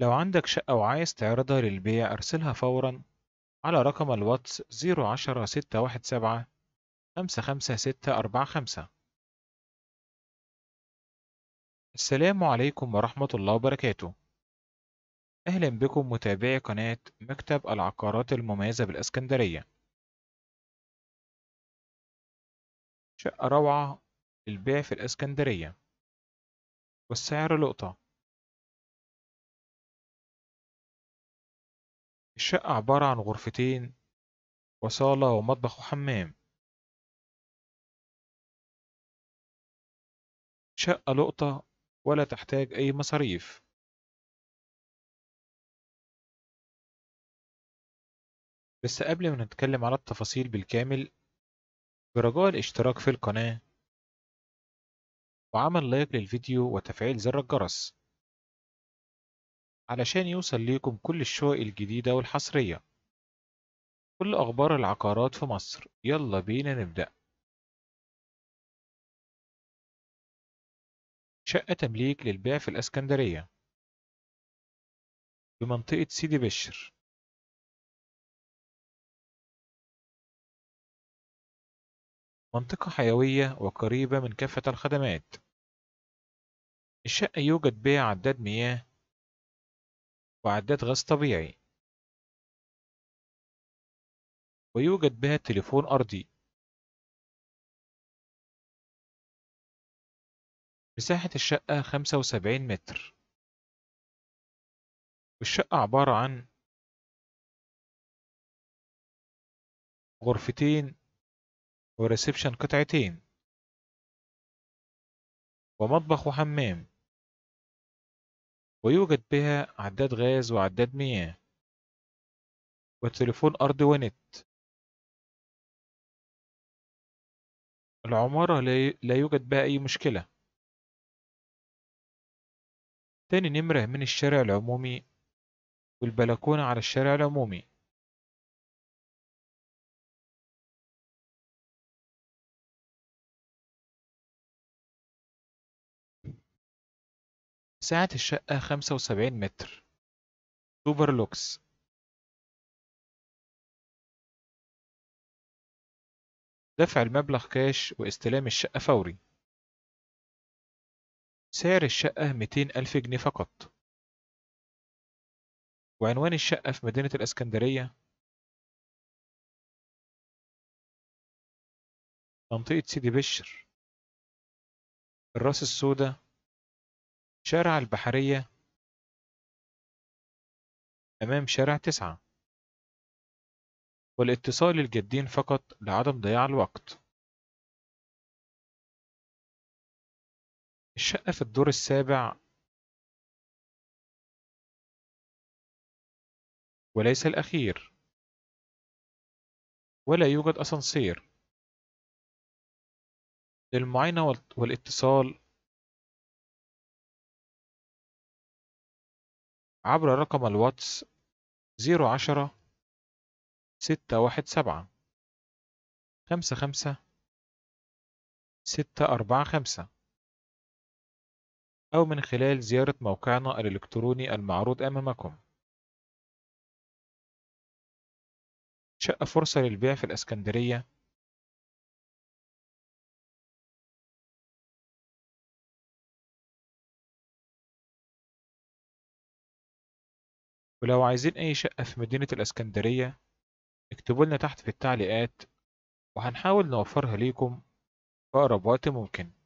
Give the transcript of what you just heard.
لو عندك شقة وعايز تعرضها للبيع أرسلها فورا على رقم الواتس 010 617 55645 السلام عليكم ورحمة الله وبركاته أهلا بكم متابعي قناة مكتب العقارات المميزة بالإسكندرية شقة روعة للبيع في الإسكندرية والسعر لقطة الشقة عبارة عن غرفتين وصالة ومطبخ وحمام شقة لقطة ولا تحتاج أي مصاريف بس قبل ما نتكلم على التفاصيل بالكامل برجاء الاشتراك في القناة وعمل لايك للفيديو وتفعيل زر الجرس علشان يوصل ليكم كل الشقق الجديدة والحصرية كل أخبار العقارات في مصر يلا بينا نبدأ شقة تمليك للبيع في الأسكندرية بمنطقة سيدي بشر منطقة حيوية وقريبة من كافة الخدمات الشقة يوجد بها عداد مياه وعداد غاز طبيعي ويوجد بها تليفون أرضي مساحة الشقة 75 متر والشقة عبارة عن غرفتين وريسبشن قطعتين ومطبخ وحمام ويوجد بها عداد غاز وعداد مياه وتليفون أرض ونت العمارة لا يوجد بها أي مشكلة تاني نمرة من الشارع العمومي والبلكونة على الشارع العمومي مساحة الشقة خمسة وسبعين متر سوبر لوكس دفع المبلغ كاش واستلام الشقة فوري سعر الشقة ميتين ألف جنيه فقط وعنوان الشقة في مدينة الإسكندرية منطقة سيدي بشر الراس السوداء شارع البحرية أمام شارع تسعة والاتصال الجدين فقط لعدم ضياع الوقت الشقة في الدور السابع وليس الأخير ولا يوجد أسانسير للمعاينة والاتصال عبر رقم الواتس زيرو عشرة ستة واحد سبعة خمسة خمسة ستة أربعة خمسة أو من خلال زيارة موقعنا الإلكتروني المعروض أمامكم شقة فرصة للبيع في الأسكندرية ولو عايزين أي شقة في مدينة الإسكندرية اكتبوا لنا تحت في التعليقات وهنحاول نوفرها ليكم في أقرب وقت ممكن